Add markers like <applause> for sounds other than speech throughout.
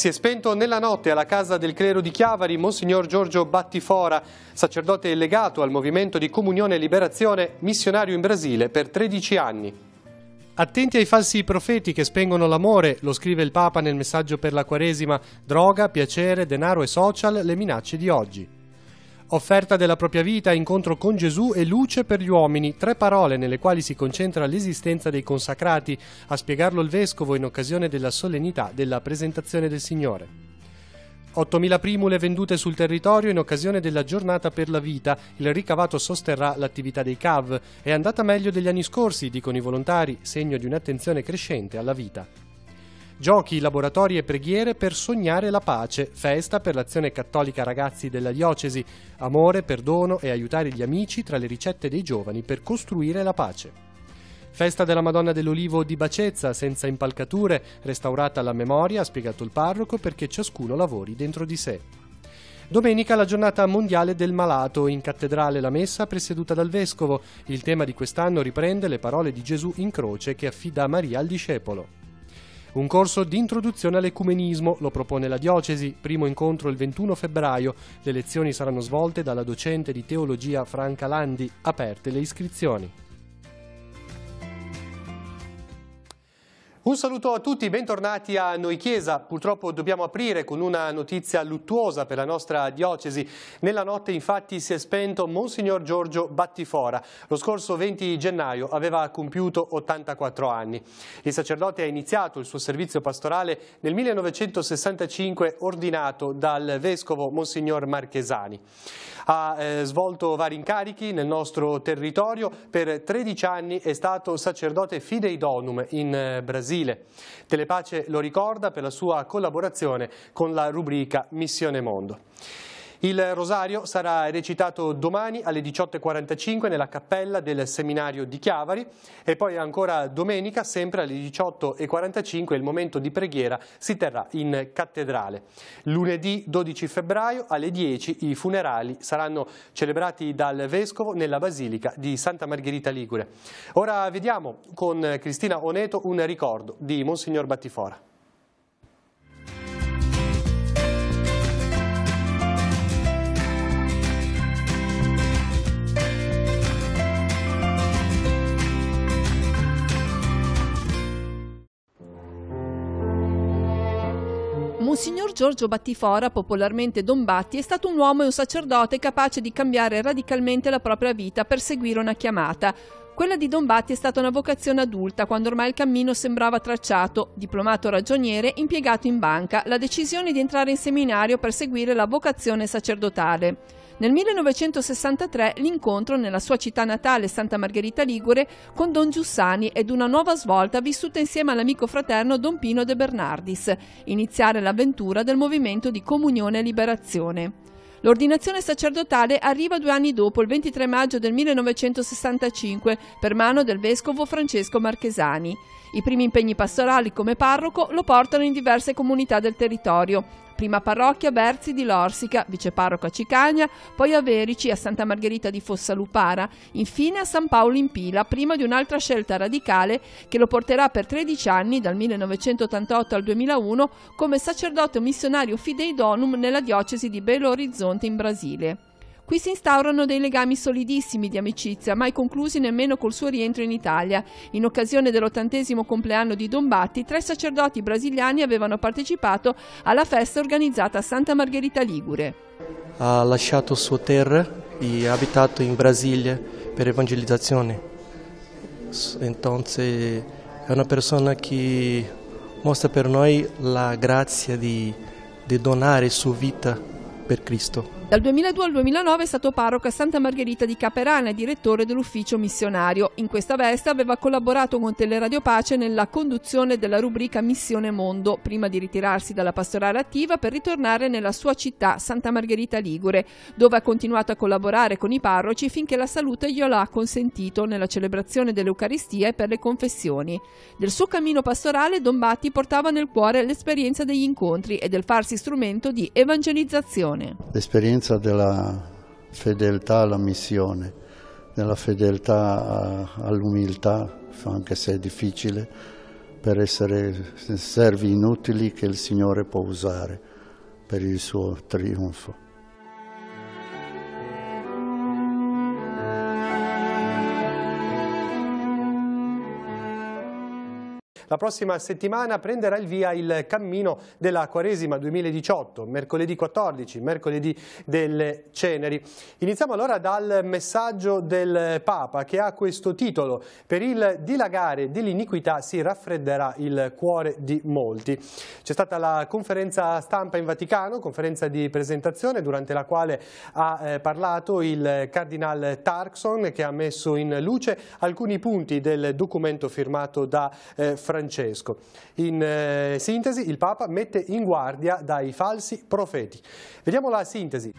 Si è spento nella notte alla casa del clero di Chiavari Monsignor Giorgio Battifora, sacerdote legato al movimento di Comunione e Liberazione, missionario in Brasile per 13 anni. Attenti ai falsi profeti che spengono l'amore, lo scrive il Papa nel messaggio per la Quaresima, droga, piacere, denaro e social, le minacce di oggi. Offerta della propria vita, incontro con Gesù e luce per gli uomini, tre parole nelle quali si concentra l'esistenza dei consacrati, a spiegarlo il Vescovo in occasione della solennità della presentazione del Signore. 8.000 primule vendute sul territorio in occasione della giornata per la vita. Il ricavato sosterrà l'attività dei CAV. È andata meglio degli anni scorsi, dicono i volontari, segno di un'attenzione crescente alla vita. Giochi, laboratori e preghiere per sognare la pace, festa per l'azione cattolica ragazzi della diocesi, amore, perdono e aiutare gli amici tra le ricette dei giovani per costruire la pace. Festa della Madonna dell'Olivo di Bacezza, senza impalcature, restaurata alla memoria, ha spiegato il parroco, perché ciascuno lavori dentro di sé. Domenica la giornata mondiale del malato, in cattedrale la messa presieduta dal vescovo. Il tema di quest'anno riprende le parole di Gesù in croce che affida Maria al discepolo. Un corso di introduzione all'ecumenismo lo propone la Diocesi, primo incontro il 21 febbraio. Le lezioni saranno svolte dalla docente di teologia Franca Landi, aperte le iscrizioni. Un saluto a tutti, bentornati a Noi Chiesa. Purtroppo dobbiamo aprire con una notizia luttuosa per la nostra diocesi. Nella notte infatti si è spento Monsignor Giorgio Battifora. Lo scorso 20 gennaio aveva compiuto 84 anni. Il sacerdote ha iniziato il suo servizio pastorale nel 1965 ordinato dal vescovo Monsignor Marchesani ha eh, svolto vari incarichi nel nostro territorio, per 13 anni è stato sacerdote fidei donum in eh, Brasile. Telepace lo ricorda per la sua collaborazione con la rubrica Missione Mondo. Il rosario sarà recitato domani alle 18.45 nella cappella del seminario di Chiavari e poi ancora domenica sempre alle 18.45 il momento di preghiera si terrà in cattedrale. Lunedì 12 febbraio alle 10 i funerali saranno celebrati dal Vescovo nella Basilica di Santa Margherita Ligure. Ora vediamo con Cristina Oneto un ricordo di Monsignor Battifora. Monsignor Giorgio Battifora, popolarmente Don Batti, è stato un uomo e un sacerdote capace di cambiare radicalmente la propria vita per seguire una chiamata. Quella di Don Batti è stata una vocazione adulta, quando ormai il cammino sembrava tracciato, diplomato ragioniere, impiegato in banca, la decisione di entrare in seminario per seguire la vocazione sacerdotale. Nel 1963 l'incontro nella sua città natale Santa Margherita Ligure con Don Giussani ed una nuova svolta vissuta insieme all'amico fraterno Don Pino De Bernardis, iniziare l'avventura del movimento di comunione e liberazione. L'ordinazione sacerdotale arriva due anni dopo, il 23 maggio del 1965, per mano del vescovo Francesco Marchesani. I primi impegni pastorali come parroco lo portano in diverse comunità del territorio, prima parrocchia Berzi di Lorsica, viceparroco a Cicagna, poi a Verici, a Santa Margherita di Fossalupara, infine a San Paolo in Pila, prima di un'altra scelta radicale che lo porterà per 13 anni, dal 1988 al 2001, come sacerdote missionario Fidei Donum nella diocesi di Belo Horizonte in Brasile. Qui si instaurano dei legami solidissimi di amicizia, mai conclusi nemmeno col suo rientro in Italia. In occasione dell'ottantesimo compleanno di Don Batti, tre sacerdoti brasiliani avevano partecipato alla festa organizzata a Santa Margherita Ligure. Ha lasciato sua terra e ha abitato in Brasilia per evangelizzazione. Entonces è una persona che mostra per noi la grazia di, di donare sua vita per Cristo. Dal 2002 al 2009 è stato parroco a Santa Margherita di Caperana e direttore dell'ufficio missionario. In questa veste aveva collaborato con Teleradio Pace nella conduzione della rubrica Missione Mondo, prima di ritirarsi dalla pastorale attiva per ritornare nella sua città, Santa Margherita Ligure, dove ha continuato a collaborare con i parroci finché la salute glielo ha consentito nella celebrazione dell'Eucaristia e per le confessioni. Del suo cammino pastorale Don Batti portava nel cuore l'esperienza degli incontri e del farsi strumento di evangelizzazione. L'esperienza presenza della fedeltà alla missione, della fedeltà all'umiltà, anche se è difficile, per essere servi inutili che il Signore può usare per il suo trionfo. La prossima settimana prenderà il via il cammino della Quaresima 2018, mercoledì 14, mercoledì delle Ceneri. Iniziamo allora dal messaggio del Papa che ha questo titolo Per il dilagare dell'iniquità si raffredderà il cuore di molti. C'è stata la conferenza stampa in Vaticano, conferenza di presentazione durante la quale ha eh, parlato il Cardinal Tarkson che ha messo in luce alcuni punti del documento firmato da eh, Francesco Francesco. In eh, sintesi, il Papa mette in guardia dai falsi profeti. Vediamo la sintesi.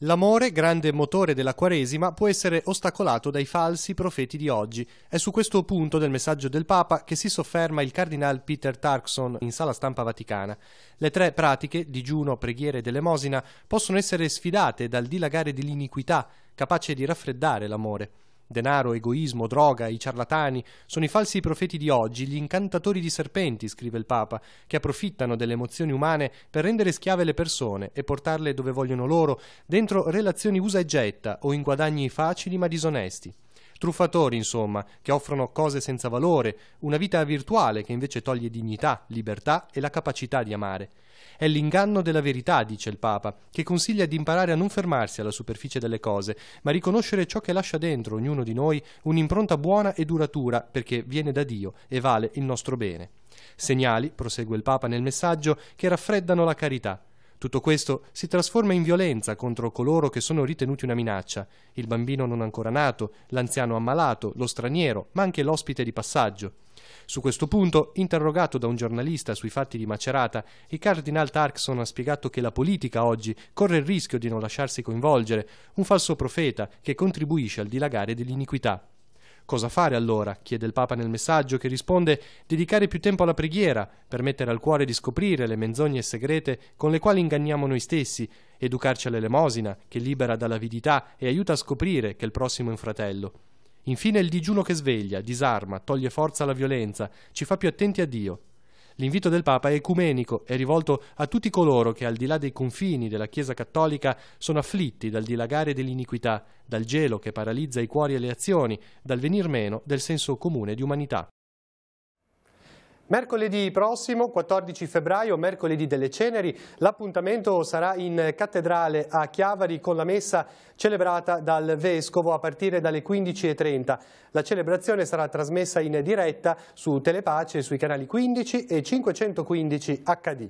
L'amore, grande motore della Quaresima, può essere ostacolato dai falsi profeti di oggi. È su questo punto del messaggio del Papa che si sofferma il Cardinal Peter Tarkson in sala stampa vaticana. Le tre pratiche, digiuno, preghiere ed elemosina, possono essere sfidate dal dilagare dell'iniquità, capace di raffreddare l'amore. Denaro, egoismo, droga, i ciarlatani sono i falsi profeti di oggi, gli incantatori di serpenti, scrive il Papa, che approfittano delle emozioni umane per rendere schiave le persone e portarle dove vogliono loro, dentro relazioni usa e getta o in guadagni facili ma disonesti. Truffatori, insomma, che offrono cose senza valore, una vita virtuale che invece toglie dignità, libertà e la capacità di amare. È l'inganno della verità, dice il Papa, che consiglia di imparare a non fermarsi alla superficie delle cose, ma riconoscere ciò che lascia dentro ognuno di noi un'impronta buona e duratura, perché viene da Dio e vale il nostro bene. Segnali, prosegue il Papa nel messaggio, che raffreddano la carità. Tutto questo si trasforma in violenza contro coloro che sono ritenuti una minaccia, il bambino non ancora nato, l'anziano ammalato, lo straniero, ma anche l'ospite di passaggio. Su questo punto, interrogato da un giornalista sui fatti di Macerata, il cardinal Tarkson ha spiegato che la politica oggi corre il rischio di non lasciarsi coinvolgere, un falso profeta che contribuisce al dilagare dell'iniquità. Cosa fare allora? chiede il Papa nel messaggio che risponde dedicare più tempo alla preghiera, permettere al cuore di scoprire le menzogne segrete con le quali inganniamo noi stessi, educarci all'elemosina che libera dall'avidità e aiuta a scoprire che il prossimo è un fratello. Infine il digiuno che sveglia, disarma, toglie forza alla violenza, ci fa più attenti a Dio, L'invito del Papa è ecumenico, è rivolto a tutti coloro che al di là dei confini della Chiesa cattolica sono afflitti dal dilagare dell'iniquità, dal gelo che paralizza i cuori e le azioni, dal venir meno del senso comune di umanità. Mercoledì prossimo, 14 febbraio, mercoledì delle ceneri, l'appuntamento sarà in cattedrale a Chiavari con la messa celebrata dal Vescovo a partire dalle 15.30. La celebrazione sarà trasmessa in diretta su Telepace sui canali 15 e 515 HD.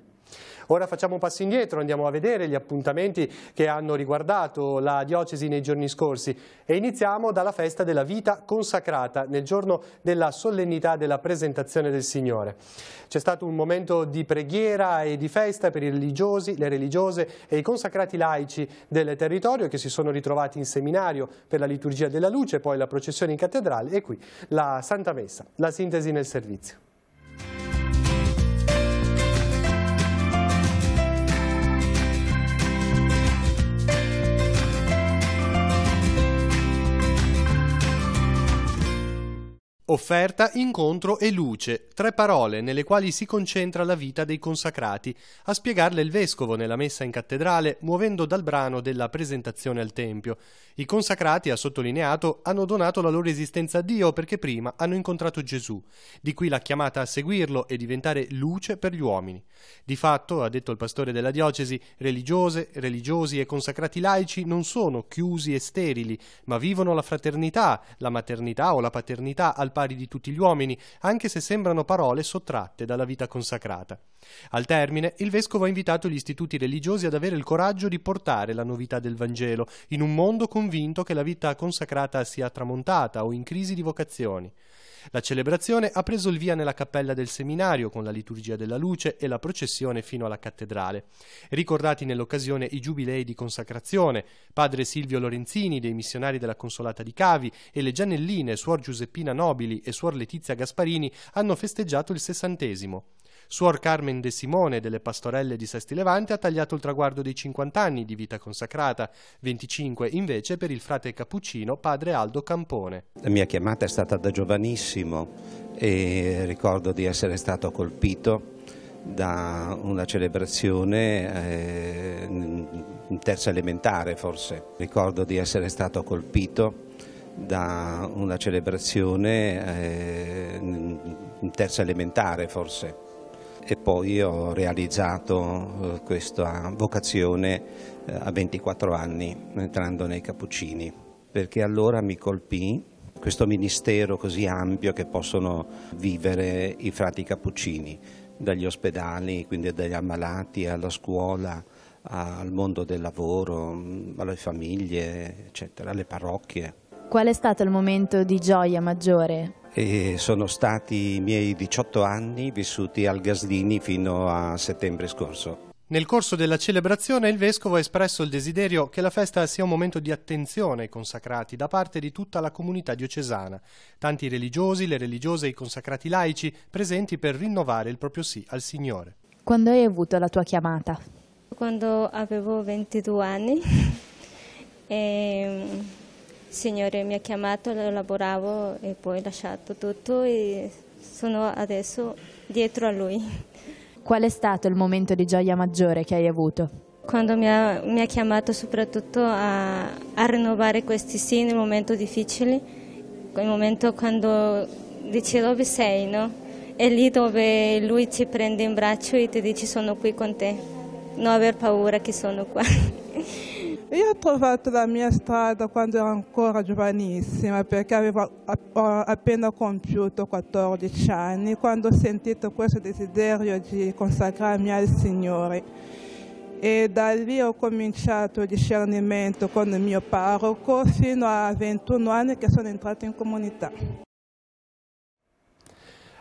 Ora facciamo un passo indietro, andiamo a vedere gli appuntamenti che hanno riguardato la diocesi nei giorni scorsi e iniziamo dalla festa della vita consacrata nel giorno della solennità della presentazione del Signore. C'è stato un momento di preghiera e di festa per i religiosi, le religiose e i consacrati laici del territorio che si sono ritrovati in seminario per la liturgia della luce, poi la processione in cattedrale e qui la Santa Messa, la sintesi nel servizio. Offerta, incontro e luce, tre parole nelle quali si concentra la vita dei consacrati, a spiegarle il vescovo nella messa in cattedrale, muovendo dal brano della presentazione al Tempio, i consacrati, ha sottolineato, hanno donato la loro esistenza a Dio perché prima hanno incontrato Gesù, di cui la chiamata a seguirlo e diventare luce per gli uomini. Di fatto, ha detto il pastore della diocesi, religiose, religiosi e consacrati laici non sono chiusi e sterili, ma vivono la fraternità, la maternità o la paternità al pari di tutti gli uomini, anche se sembrano parole sottratte dalla vita consacrata. Al termine, il vescovo ha invitato gli istituti religiosi ad avere il coraggio di portare la novità del Vangelo in un mondo con convinto che la vita consacrata sia tramontata o in crisi di vocazioni. La celebrazione ha preso il via nella cappella del seminario con la liturgia della luce e la processione fino alla cattedrale. Ricordati nell'occasione i giubilei di consacrazione, padre Silvio Lorenzini dei missionari della Consolata di Cavi e le giannelline suor Giuseppina Nobili e suor Letizia Gasparini hanno festeggiato il sessantesimo. Suor Carmen De Simone delle Pastorelle di Sesti Levante ha tagliato il traguardo dei 50 anni di vita consacrata, 25 invece per il frate cappuccino padre Aldo Campone. La mia chiamata è stata da giovanissimo e ricordo di essere stato colpito da una celebrazione eh, in terza elementare forse. Ricordo di essere stato colpito da una celebrazione eh, in terza elementare forse e poi ho realizzato eh, questa vocazione eh, a 24 anni entrando nei Cappuccini perché allora mi colpì questo ministero così ampio che possono vivere i frati Cappuccini dagli ospedali, quindi dagli ammalati alla scuola, al mondo del lavoro, mm, alle famiglie, eccetera, alle parrocchie. Qual è stato il momento di gioia maggiore e sono stati i miei 18 anni vissuti al Gaslini fino a settembre scorso. Nel corso della celebrazione il Vescovo ha espresso il desiderio che la festa sia un momento di attenzione ai consacrati da parte di tutta la comunità diocesana, tanti religiosi, le religiose e i consacrati laici presenti per rinnovare il proprio sì al Signore. Quando hai avuto la tua chiamata? Quando avevo 22 anni. <laughs> e Signore mi ha chiamato, lavoravo e poi ho lasciato tutto e sono adesso dietro a Lui. Qual è stato il momento di gioia maggiore che hai avuto? Quando mi ha, mi ha chiamato soprattutto a, a, rinnovare questi sì nel momenti difficili, quel momento quando dice dove sei, no? È lì dove Lui ti prende in braccio e ti dice sono qui con te, non aver paura che sono qua. <laughs> Io ho trovato la mia strada quando ero ancora giovanissima, perché avevo appena compiuto 14 anni, quando ho sentito questo desiderio di consacrarmi al Signore. E da lì ho cominciato il discernimento con il mio parroco fino a 21 anni che sono entrato in comunità.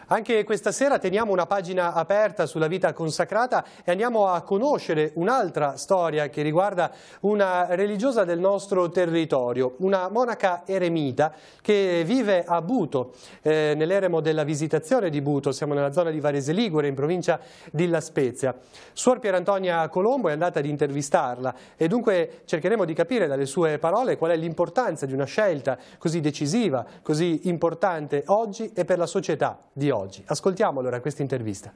Anche questa sera teniamo una pagina aperta sulla vita consacrata e andiamo a conoscere un'altra storia che riguarda una religiosa del nostro territorio, una monaca eremita che vive a Buto, eh, nell'eremo della visitazione di Buto, siamo nella zona di Varese Ligure, in provincia di La Spezia. Suor Pierantonia Colombo è andata ad intervistarla e dunque cercheremo di capire dalle sue parole qual è l'importanza di una scelta così decisiva, così importante oggi e per la società di oggi oggi. Ascoltiamo allora questa intervista.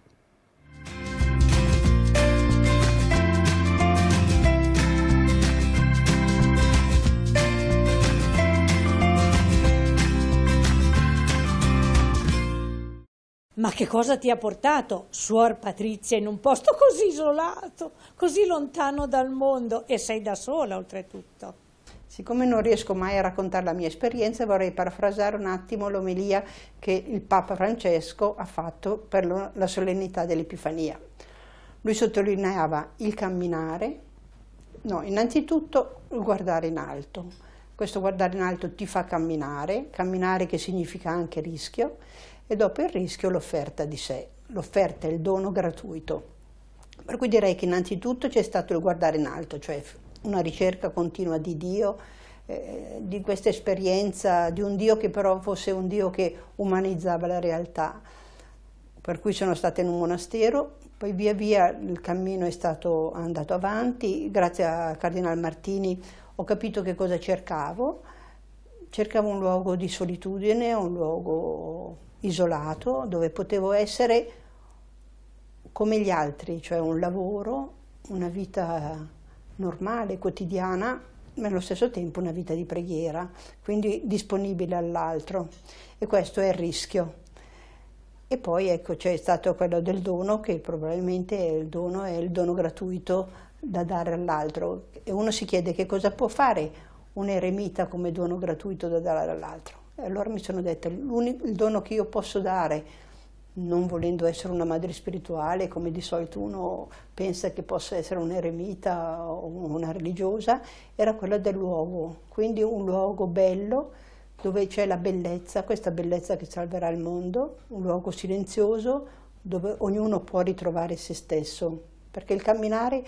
Ma che cosa ti ha portato, suor Patrizia, in un posto così isolato, così lontano dal mondo e sei da sola oltretutto? Siccome non riesco mai a raccontare la mia esperienza, vorrei parafrasare un attimo l'omelia che il Papa Francesco ha fatto per la solennità dell'Epifania. Lui sottolineava il camminare, no, innanzitutto il guardare in alto. Questo guardare in alto ti fa camminare, camminare che significa anche rischio, e dopo il rischio l'offerta di sé, l'offerta è il dono gratuito. Per cui direi che innanzitutto c'è stato il guardare in alto, cioè una ricerca continua di Dio, eh, di questa esperienza di un Dio che però fosse un Dio che umanizzava la realtà. Per cui sono stata in un monastero, poi via via il cammino è stato andato avanti, grazie a Cardinal Martini ho capito che cosa cercavo, cercavo un luogo di solitudine, un luogo isolato dove potevo essere come gli altri, cioè un lavoro, una vita normale, quotidiana, ma allo stesso tempo una vita di preghiera, quindi disponibile all'altro. E questo è il rischio. E poi ecco c'è stato quello del dono, che probabilmente è il dono, è il dono gratuito da dare all'altro. E uno si chiede che cosa può fare un eremita come dono gratuito da dare all'altro. E allora mi sono detta, il dono che io posso dare non volendo essere una madre spirituale, come di solito uno pensa che possa essere un eremita o una religiosa, era quella del luogo, quindi un luogo bello dove c'è la bellezza, questa bellezza che salverà il mondo, un luogo silenzioso dove ognuno può ritrovare se stesso, perché il camminare,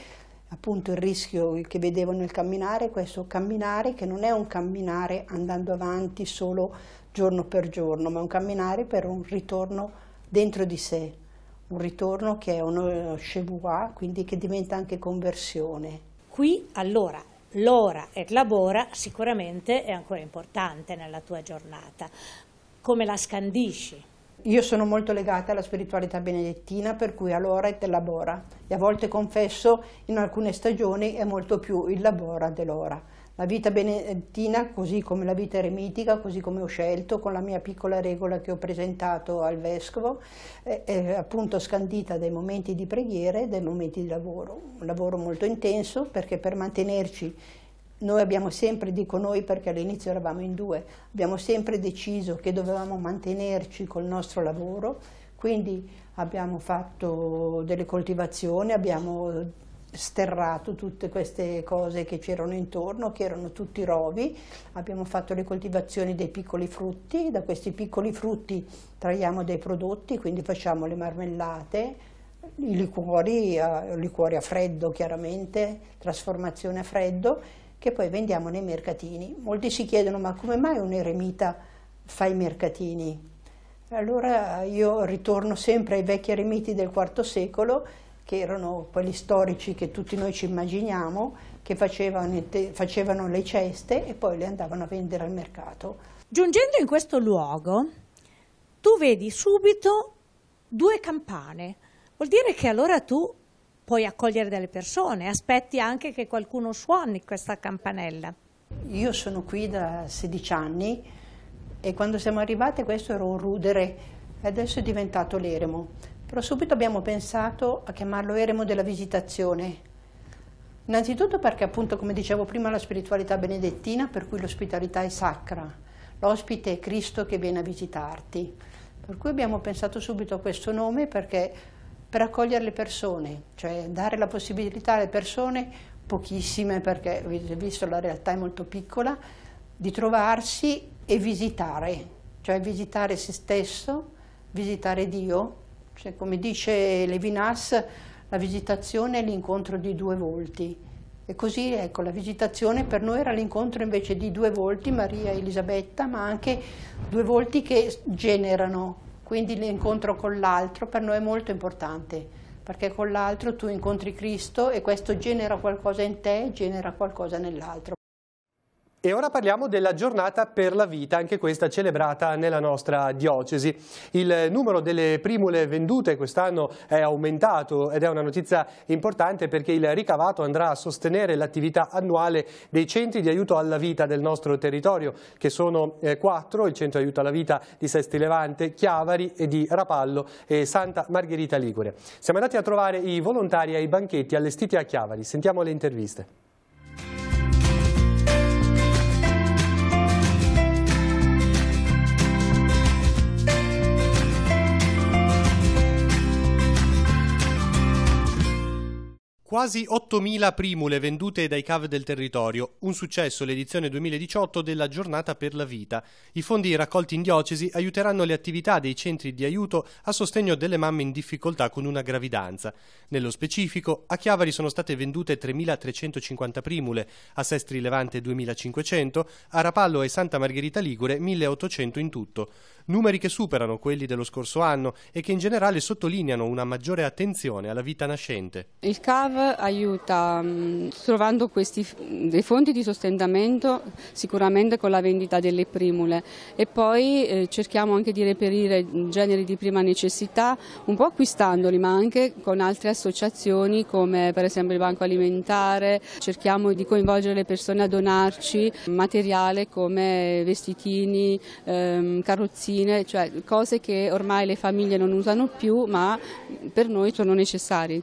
appunto il rischio che vedevo nel camminare, questo camminare che non è un camminare andando avanti solo giorno per giorno, ma un camminare per un ritorno dentro di sé, un ritorno che è uno Shevua, eh, quindi che diventa anche conversione. Qui allora l'ora e l'abora sicuramente è ancora importante nella tua giornata. Come la scandisci? Io sono molto legata alla spiritualità benedettina, per cui allora e labora. E a volte confesso, in alcune stagioni è molto più il labora dell'ora la vita benedettina, così come la vita eremitica, così come ho scelto con la mia piccola regola che ho presentato al Vescovo, eh, è, appunto scandita dai momenti di preghiera e dai momenti di lavoro. Un lavoro molto intenso perché per mantenerci noi abbiamo sempre, dico noi perché all'inizio eravamo in due, abbiamo sempre deciso che dovevamo mantenerci col nostro lavoro, quindi abbiamo fatto delle coltivazioni, abbiamo sterrato tutte queste cose che c'erano intorno, che erano tutti rovi, abbiamo fatto le coltivazioni dei piccoli frutti, da questi piccoli frutti traiamo dei prodotti, quindi facciamo le marmellate, i liquori, a, eh, liquori a freddo chiaramente, trasformazione a freddo, che poi vendiamo nei mercatini. Molti si chiedono ma come mai un eremita fa i mercatini? Allora io ritorno sempre ai vecchi eremiti del IV secolo che erano quelli storici che tutti noi ci immaginiamo, che facevano, facevano le ceste e poi le andavano a vendere al mercato. Giungendo in questo luogo, tu vedi subito due campane. Vuol dire che allora tu puoi accogliere delle persone, aspetti anche che qualcuno suoni questa campanella. Io sono qui da 16 anni e quando siamo arrivate questo era un rudere, adesso è diventato l'eremo. Però subito abbiamo pensato a chiamarlo eremo della visitazione. Innanzitutto perché appunto, come dicevo prima, la spiritualità benedettina, per cui l'ospitalità è sacra. L'ospite è Cristo che viene a visitarti. Per cui abbiamo pensato subito a questo nome perché per accogliere le persone, cioè dare la possibilità alle persone, pochissime perché avete visto la realtà è molto piccola, di trovarsi e visitare, cioè visitare se stesso, visitare Dio, cioè, come dice Levinas, la visitazione è l'incontro di due volti. E così ecco, la visitazione per noi era l'incontro invece di due volti, Maria e Elisabetta, ma anche due volti che generano, quindi l'incontro con l'altro per noi è molto importante, perché con l'altro tu incontri Cristo e questo genera qualcosa in te, genera qualcosa nell'altro. E ora parliamo della giornata per la vita, anche questa celebrata nella nostra diocesi. Il numero delle primule vendute quest'anno è aumentato ed è una notizia importante perché il ricavato andrà a sostenere l'attività annuale dei centri di aiuto alla vita del nostro territorio, che sono eh, quattro, il centro aiuto alla vita di Sesti Levante, Chiavari e di Rapallo e Santa Margherita Ligure. Siamo andati a trovare i volontari ai banchetti allestiti a Chiavari, sentiamo le interviste. Quasi 8.000 primule vendute dai CAV del territorio, un successo l'edizione 2018 della Giornata per la Vita. I fondi raccolti in diocesi aiuteranno le attività dei centri di aiuto a sostegno delle mamme in difficoltà con una gravidanza. Nello specifico, a Chiavari sono state vendute 3.350 primule, a Sestri Levante 2.500, a Rapallo e Santa Margherita Ligure 1.800 in tutto numeri che superano quelli dello scorso anno e che in generale sottolineano una maggiore attenzione alla vita nascente. Il CAV aiuta mm, trovando questi, mm, dei fonti di sostentamento sicuramente con la vendita delle primule e poi eh, cerchiamo anche di reperire generi di prima necessità un po' acquistandoli ma anche con altre associazioni come per esempio il Banco Alimentare, cerchiamo di coinvolgere le persone a donarci materiale come vestitini, ehm, carrozzini bussettine, cioè cose che ormai le famiglie non usano più ma per noi sono necessarie.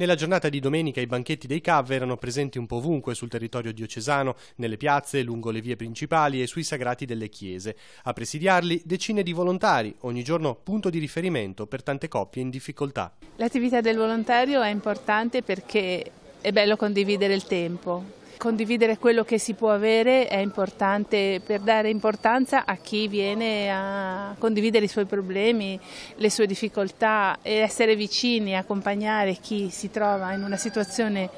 Nella giornata di domenica i banchetti dei CAV erano presenti un po' ovunque sul territorio diocesano, nelle piazze, lungo le vie principali e sui sagrati delle chiese. A presidiarli decine di volontari, ogni giorno punto di riferimento per tante coppie in difficoltà. L'attività del volontario è importante perché è bello condividere il tempo, Condividere quello che si può avere è importante per dare importanza a chi viene a condividere i suoi problemi, le sue difficoltà e essere vicini, accompagnare chi si trova in una situazione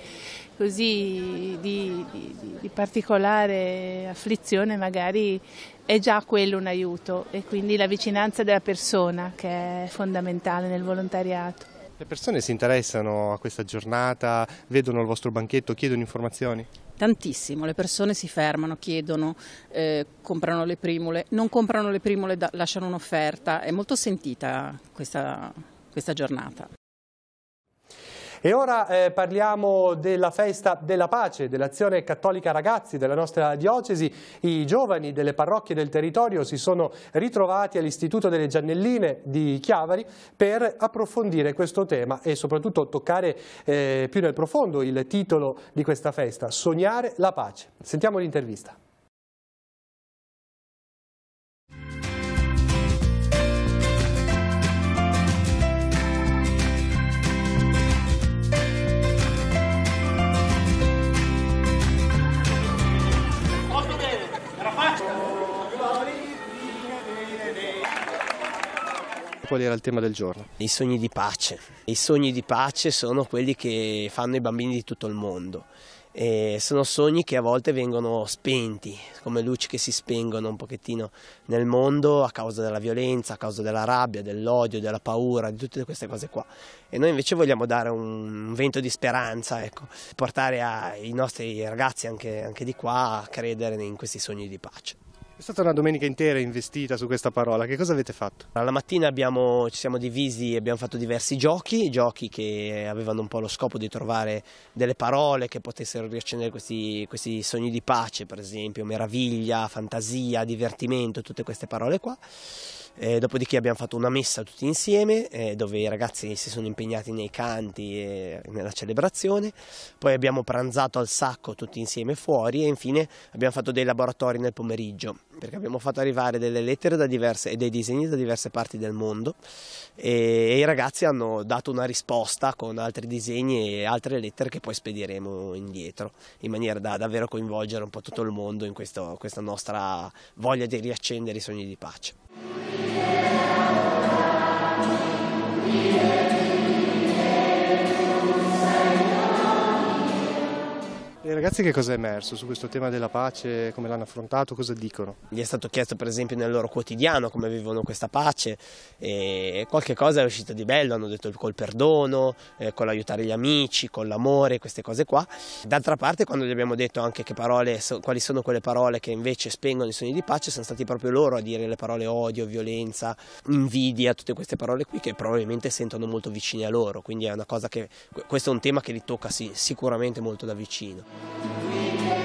così di, di, di, particolare afflizione magari è già quello un aiuto e quindi la vicinanza della persona che è fondamentale nel volontariato. Le persone si interessano a questa giornata, vedono il vostro banchetto, chiedono informazioni? tantissimo, le persone si fermano, chiedono, eh, comprano le primule, non comprano le primule, da, lasciano un'offerta, è molto sentita questa, questa giornata. E ora eh, parliamo della festa della pace, dell'azione cattolica ragazzi della nostra diocesi. I giovani delle parrocchie del territorio si sono ritrovati all'Istituto delle Giannelline di Chiavari per approfondire questo tema e soprattutto toccare eh, più nel profondo il titolo di questa festa, Sognare la pace. Sentiamo l'intervista. qual era il tema del giorno? I sogni di pace. I sogni di pace sono quelli che fanno i bambini di tutto il mondo. E sono sogni che a volte vengono spenti, come luci che si spengono un pochettino nel mondo a causa della violenza, a causa della rabbia, dell'odio, della paura, di tutte queste cose qua. E noi invece vogliamo dare un vento di speranza, ecco, portare ai nostri ragazzi anche, anche di qua a credere in questi sogni di pace. È stata una domenica intera investita su questa parola, che cosa avete fatto? Alla mattina abbiamo, ci siamo divisi e abbiamo fatto diversi giochi, giochi che avevano un po' lo scopo di trovare delle parole che potessero riaccendere questi, questi sogni di pace, per esempio meraviglia, fantasia, divertimento, tutte queste parole qua. Eh, dopodiché abbiamo fatto una messa tutti insieme eh, dove i ragazzi si sono impegnati nei canti e nella celebrazione, poi abbiamo pranzato al sacco tutti insieme fuori e infine abbiamo fatto dei laboratori nel pomeriggio perché abbiamo fatto arrivare delle lettere diverse, e dei disegni da diverse parti del mondo e, e i ragazzi hanno dato una risposta con altri disegni e altre lettere che poi spediremo indietro in maniera da davvero coinvolgere un po' tutto il mondo in questo, questa nostra voglia di riaccendere i sogni di pace. Yeah. E ragazzi che cosa è emerso su questo tema della pace, come l'hanno affrontato, cosa dicono? Gli è stato chiesto per esempio nel loro quotidiano come vivono questa pace e qualche cosa è uscita di bello, hanno detto col perdono, eh, con l'aiutare gli amici, con l'amore, queste cose qua. D'altra parte quando gli abbiamo detto anche parole, so, quali sono quelle parole che invece spengono i sogni di pace, sono stati proprio loro a dire le parole odio, violenza, invidia, tutte queste parole qui che probabilmente sentono molto vicine a loro, quindi è una cosa che questo è un tema che li tocca sì, sicuramente molto da vicino. We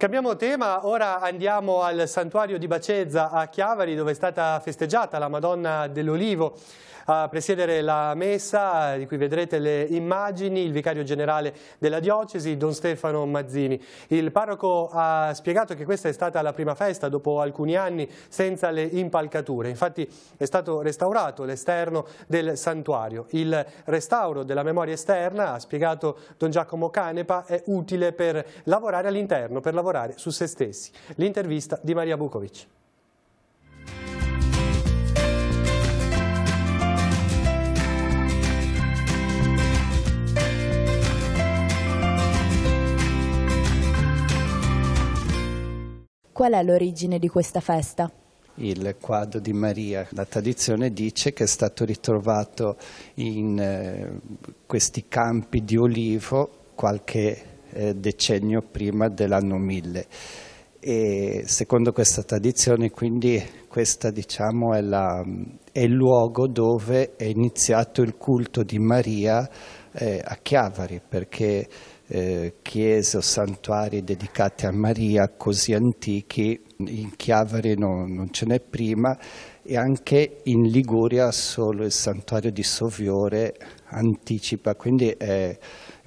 Cambiamo tema, ora andiamo al santuario di Bacezza a Chiavari dove è stata festeggiata la Madonna dell'Olivo a presiedere la messa di cui vedrete le immagini, il vicario generale della diocesi Don Stefano Mazzini. Il parroco ha spiegato che questa è stata la prima festa dopo alcuni anni senza le impalcature, infatti è stato restaurato l'esterno del santuario. Il restauro della memoria esterna, ha spiegato Don Giacomo Canepa, è utile per lavorare all'interno, per lavorare lavorare su se stessi. L'intervista di Maria Bukovic. Qual è l'origine di questa festa? il quadro di Maria. La tradizione dice che è stato ritrovato in eh, questi campi di olivo qualche eh, decennio prima dell'anno 1000. E secondo questa tradizione, quindi, questo diciamo, è, è, il luogo dove è iniziato il culto di Maria eh, a Chiavari, perché eh, chiese o santuari dedicati a Maria così antichi in Chiavari no, non ce n'è prima e anche in Liguria solo il santuario di Soviore anticipa, quindi è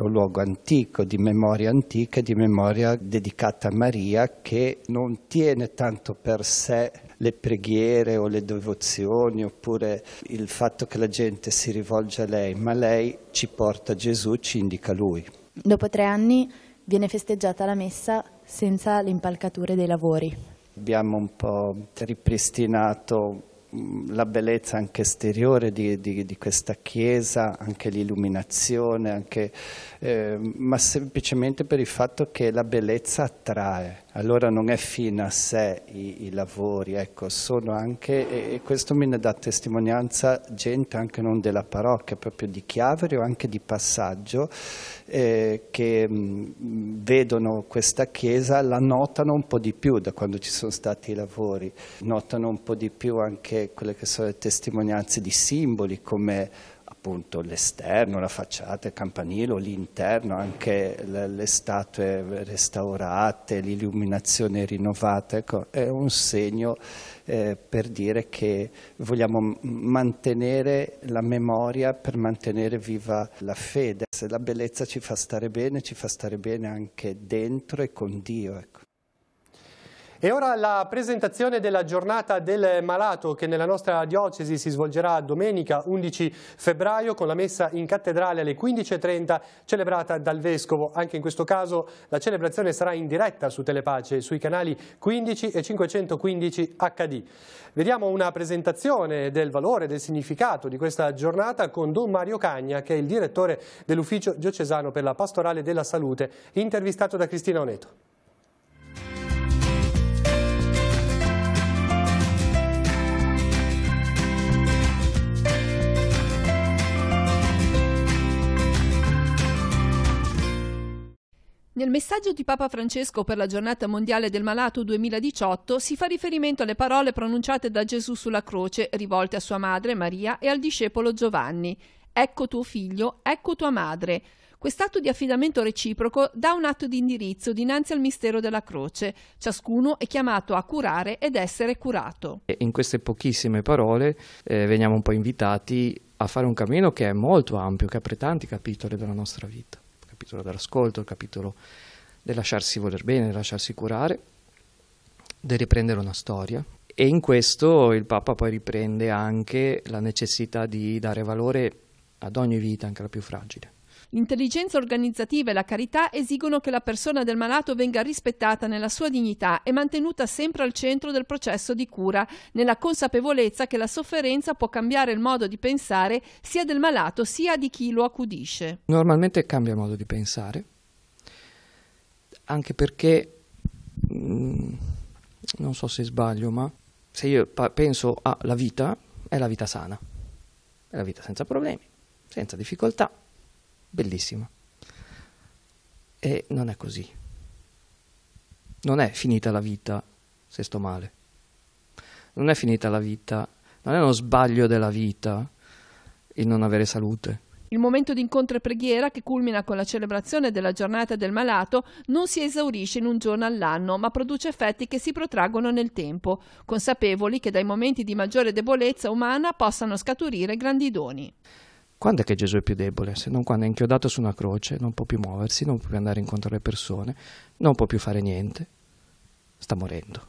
un luogo antico, di memoria antica, di memoria dedicata a Maria che non tiene tanto per sé le preghiere o le devozioni oppure il fatto che la gente si rivolge a lei, ma lei ci porta Gesù, ci indica lui. Dopo tre anni viene festeggiata la messa senza le impalcature dei lavori. Abbiamo un po' ripristinato la bellezza anche esteriore di, di, di questa chiesa, anche l'illuminazione, eh, ma semplicemente per il fatto che la bellezza attrae allora non è fine a sé i, i lavori, ecco, sono anche, e questo me ne dà testimonianza gente anche non della parrocchia, proprio di Chiavere o anche di Passaggio, eh, che mh, mm, vedono questa chiesa, la notano un po' di più da quando ci sono stati i lavori, notano un po' di più anche quelle che sono le testimonianze di simboli come appunto l'esterno, la facciata, il campanile, l'interno, anche le, statue restaurate, l'illuminazione rinnovata, ecco, è un segno eh, per dire che vogliamo mantenere la memoria per mantenere viva la fede. Se la bellezza ci fa stare bene, ci fa stare bene anche dentro e con Dio. Ecco. E ora la presentazione della giornata del malato che nella nostra diocesi si svolgerà domenica 11 febbraio con la messa in cattedrale alle 15.30 celebrata dal Vescovo. Anche in questo caso la celebrazione sarà in diretta su Telepace sui canali 15 e 515 HD. Vediamo una presentazione del valore, del significato di questa giornata con Don Mario Cagna che è il direttore dell'ufficio diocesano per la pastorale della salute intervistato da Cristina Oneto. Nel messaggio di Papa Francesco per la giornata mondiale del malato 2018 si fa riferimento alle parole pronunciate da Gesù sulla croce rivolte a sua madre Maria e al discepolo Giovanni. Ecco tuo figlio, ecco tua madre. Quest'atto di affidamento reciproco dà un atto di indirizzo dinanzi al mistero della croce. Ciascuno è chiamato a curare ed essere curato. In queste pochissime parole eh, veniamo un po' invitati a fare un cammino che è molto ampio, che apre tanti capitoli della nostra vita capitolo dell'ascolto, il capitolo del lasciarsi voler bene, del lasciarsi curare, del riprendere una storia. E in questo il Papa poi riprende anche la necessità di dare valore ad ogni vita, anche la più fragile. L'intelligenza organizzativa e la carità esigono che la persona del malato venga rispettata nella sua dignità e mantenuta sempre al centro del processo di cura, nella consapevolezza che la sofferenza può cambiare il modo di pensare sia del malato sia di chi lo accudisce. Normalmente cambia il modo di pensare, anche perché, mh, mm, non so se sbaglio, ma se io pa- penso alla vita, è la vita sana, è la vita senza problemi, senza difficoltà bellissimo. E non è così. Non è finita la vita se sto male. Non è finita la vita, non è uno sbaglio della vita il non avere salute. Il momento di incontro e preghiera, che culmina con la celebrazione della giornata del malato, non si esaurisce in un giorno all'anno, ma produce effetti che si protraggono nel tempo, consapevoli che dai momenti di maggiore debolezza umana possano scaturire grandi doni. Quando è che Gesù è più debole? Se non quando è inchiodato su una croce, non può più muoversi, non può più andare incontro alle persone, non può più fare niente, sta morendo.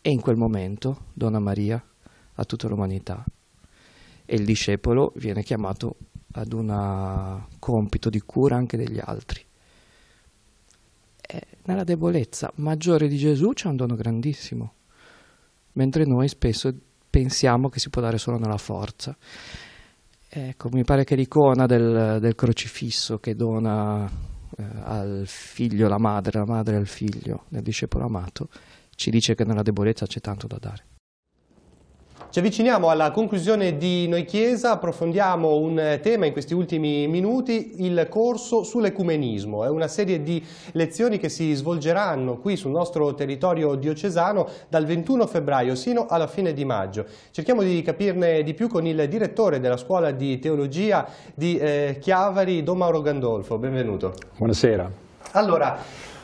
E in quel momento dona Maria a tutta l'umanità e il discepolo viene chiamato ad un compito di cura anche degli altri. E nella debolezza maggiore di Gesù c'è un dono grandissimo, mentre noi spesso pensiamo che si può dare solo nella forza. Ecco, mi pare che l'icona del, del crocifisso che dona eh, al figlio la madre, la madre al figlio nel discepolo amato, ci dice che nella debolezza c'è tanto da dare. Ci avviciniamo alla conclusione di Noi Chiesa, approfondiamo un eh, tema in questi ultimi minuti, il corso sull'ecumenismo. È una serie di lezioni che si svolgeranno qui sul nostro territorio diocesano dal 21 febbraio sino alla fine di maggio. Cerchiamo di capirne di più con il direttore della scuola di teologia di eh, Chiavari, Don Mauro Gandolfo. Benvenuto. Buonasera. Allora,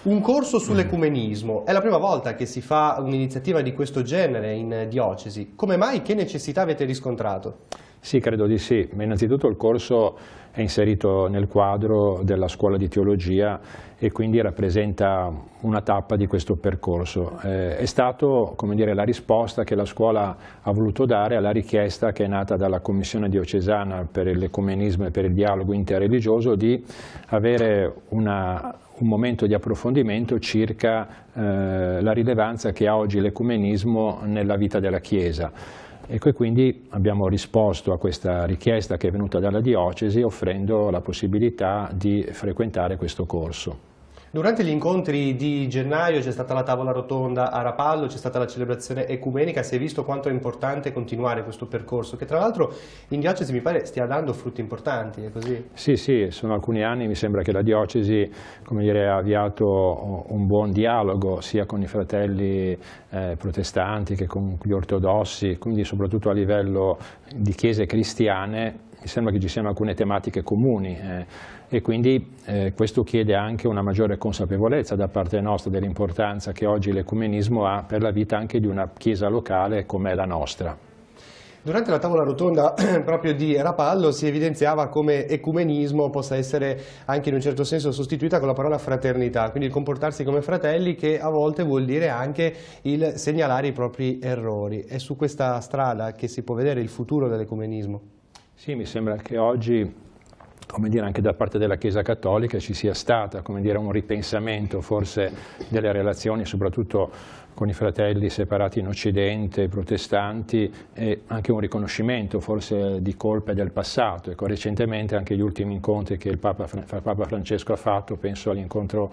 un corso sull'ecumenismo. Mm. È la prima volta che si fa un'iniziativa di questo genere in eh, diocesi. Come mai? Che necessità avete riscontrato? Sì, credo di sì. Innanzitutto il corso è inserito nel quadro della scuola di teologia e quindi rappresenta una tappa di questo percorso. Eh, è stato dire, la risposta che la scuola ha voluto dare alla richiesta che è nata dalla Commissione diocesana per l'ecumenismo e per il dialogo interreligioso di avere una un momento di approfondimento circa eh, la rilevanza che ha oggi l'ecumenismo nella vita della Chiesa. e quindi abbiamo risposto a questa richiesta che è venuta dalla diocesi offrendo la possibilità di frequentare questo corso. Durante gli incontri di gennaio c'è stata la tavola rotonda a Rapallo, c'è stata la celebrazione ecumenica, si è visto quanto è importante continuare questo percorso, che tra l'altro in diocesi mi pare stia dando frutti importanti, è così? Sì, sì, sono alcuni anni, mi sembra che la diocesi dire, ha avviato un buon dialogo sia con i fratelli eh, protestanti che con gli ortodossi, quindi soprattutto a livello di chiese cristiane mi sembra che ci siano alcune tematiche comuni. Eh e quindi eh, questo chiede anche una maggiore consapevolezza da parte nostra dell'importanza che oggi l'ecumenismo ha per la vita anche di una chiesa locale come la nostra. Durante la tavola rotonda <clears throat> proprio di Rapallo si evidenziava come ecumenismo possa essere anche in un certo senso sostituita con la parola fraternità, quindi il comportarsi come fratelli che a volte vuol dire anche il segnalare i propri errori. È su questa strada che si può vedere il futuro dell'ecumenismo? Sì, mi sembra che oggi come dire, anche da parte della Chiesa Cattolica ci sia stato un ripensamento forse delle relazioni, soprattutto con i fratelli separati in Occidente, protestanti, e anche un riconoscimento forse di colpe del passato. Ecco, recentemente anche gli ultimi incontri che il Papa, Papa Francesco ha fatto, penso all'incontro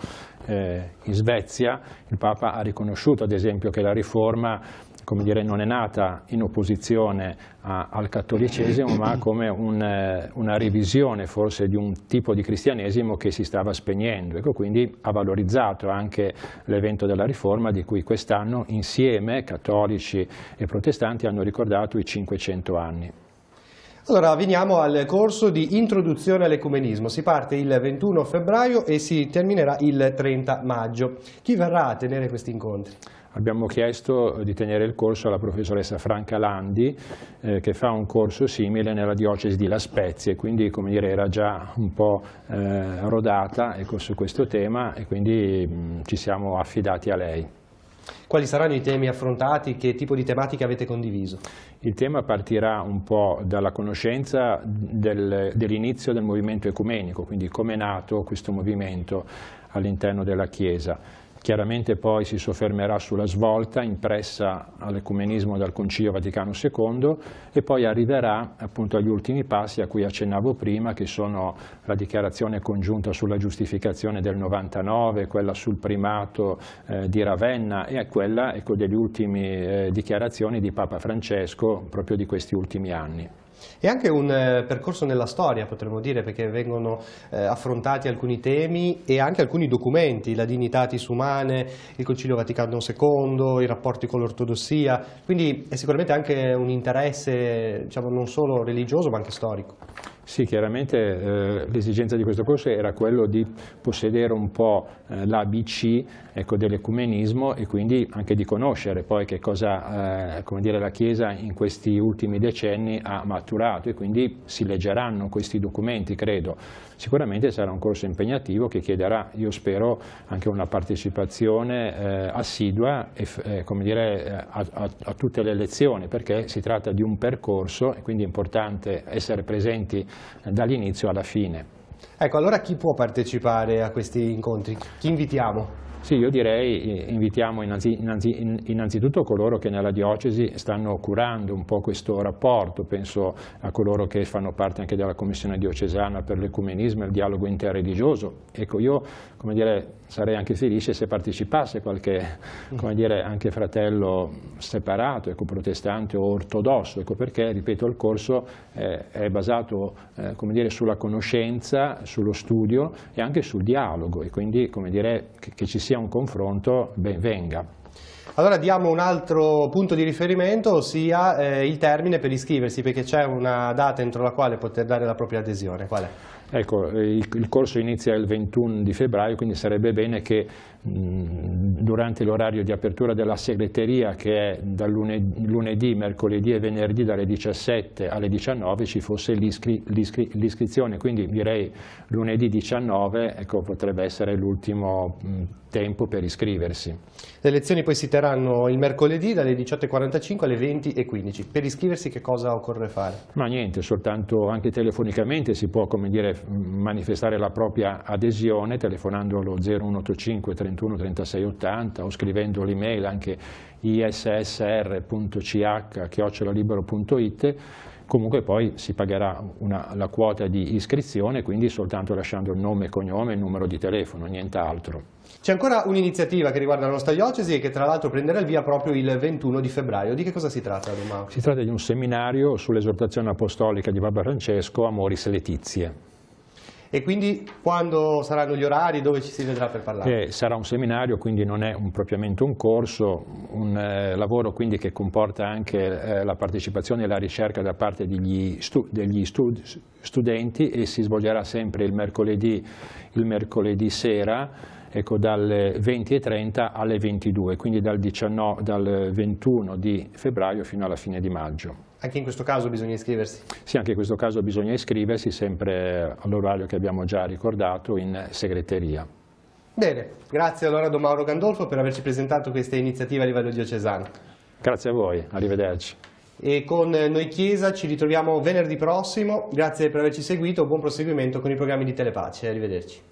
eh, in Svezia, il Papa ha riconosciuto ad esempio che la riforma come dire, non è nata in opposizione a, al cattolicesimo, ma come un, eh, una revisione forse di un tipo di cristianesimo che si stava spegnendo. Ecco, quindi ha valorizzato anche l'evento della riforma di cui quest'anno insieme cattolici e protestanti hanno ricordato i 500 anni. Allora veniamo al corso di introduzione all'ecumenismo, si parte il 21 febbraio e si terminerà il 30 maggio. Chi verrà a tenere questi incontri? abbiamo chiesto di tenere il corso alla professoressa Franca Landi eh, che fa un corso simile nella diocesi di La Spezia e quindi come dire, era già un po' eh, rodata ecco, su questo tema e quindi mh, ci siamo affidati a lei. Quali saranno i temi affrontati? Che tipo di tematiche avete condiviso? Il tema partirà un po' dalla conoscenza del, dell'inizio del movimento ecumenico, quindi come è nato questo movimento all'interno della Chiesa Chiaramente poi si soffermerà sulla svolta impressa all'ecumenismo dal Concilio Vaticano II e poi arriverà appunto agli ultimi passi a cui accennavo prima, che sono la dichiarazione congiunta sulla giustificazione del 99, quella sul primato eh, di Ravenna e quella ecco, delle ultime eh, dichiarazioni di Papa Francesco proprio di questi ultimi anni e anche un eh, percorso nella storia potremmo dire perché vengono eh, affrontati alcuni temi e anche alcuni documenti, la dignità tisumane, il Concilio Vaticano II, i rapporti con l'ortodossia, quindi è sicuramente anche un interesse diciamo, non solo religioso ma anche storico. Sì, chiaramente eh, l'esigenza di questo corso era quello di possedere un po' eh, l'ABC ecco, dell'ecumenismo e quindi anche di conoscere poi che cosa eh, dire, la Chiesa in questi ultimi decenni ha maturato dottorato e quindi si leggeranno questi documenti, credo. Sicuramente sarà un corso impegnativo che chiederà, io spero, anche una partecipazione eh, assidua e, eh, come dire, eh, a, a, a tutte le lezioni, perché si tratta di un percorso e quindi è importante essere presenti eh, dall'inizio alla fine. Ecco, allora chi può partecipare a questi incontri? Chi invitiamo? Sì, io direi eh, invitiamo innanzi, innanzi, innanzitutto coloro che nella diocesi stanno curando un po' questo rapporto, penso a coloro che fanno parte anche della Commissione diocesana per l'ecumenismo e il dialogo interreligioso. Ecco, io come dire, sarei anche felice se partecipasse qualche mm. come dire, anche fratello separato, ecco, protestante o ortodosso, ecco perché, ripeto, il corso eh, è basato eh, come dire, sulla conoscenza, sullo studio e anche sul dialogo e quindi come dire, che, che ci sia sia un confronto, ben venga. Allora diamo un altro punto di riferimento, ossia eh, il termine per iscriversi, perché c'è una data entro la quale poter dare la propria adesione. Qual è? Ecco, il, il corso inizia il 21 di febbraio, quindi sarebbe bene che mh, durante l'orario di apertura della segreteria, che è da lunedì, lunedì, mercoledì e venerdì dalle 17 alle 19, ci fosse l'iscrizione. Quindi direi lunedì 19 ecco, potrebbe essere l'ultimo tempo per iscriversi. Le lezioni poi si terranno il mercoledì dalle 18.45 alle 20.15. Per iscriversi che cosa occorre fare? Ma niente, soltanto anche telefonicamente si può, come dire, manifestare la propria adesione telefonando allo 0185 31 36 80 o scrivendo l'email anche issr.ch.it comunque poi si pagherà una, la quota di iscrizione, quindi soltanto lasciando il nome, cognome e numero di telefono, nient'altro. C'è ancora un'iniziativa che riguarda la nostra diocesi e che tra l'altro prenderà il via proprio il 21 di febbraio. Di che cosa si tratta, Domani? Si tratta di un seminario sull'esortazione apostolica di Papa Francesco, Amoris Letizie. E quindi quando saranno gli orari, dove ci si vedrà per parlare? Eh, sarà un seminario, quindi non è un, propriamente un corso, un eh, lavoro quindi che comporta anche eh, la partecipazione e la ricerca da parte degli, stu degli stud studenti e si svolgerà sempre il mercoledì, il mercoledì sera ecco, dalle 20.30 alle 22, quindi dal, 19, dal 21 di febbraio fino alla fine di maggio. Anche in questo caso bisogna iscriversi? Sì, anche in questo caso bisogna iscriversi sempre all'orario che abbiamo già ricordato in segreteria. Bene, grazie allora a Don Mauro Gandolfo per averci presentato questa iniziativa a livello diocesano. Grazie a voi, arrivederci. E con Noi Chiesa ci ritroviamo venerdì prossimo, grazie per averci seguito, buon proseguimento con i programmi di Telepace, arrivederci.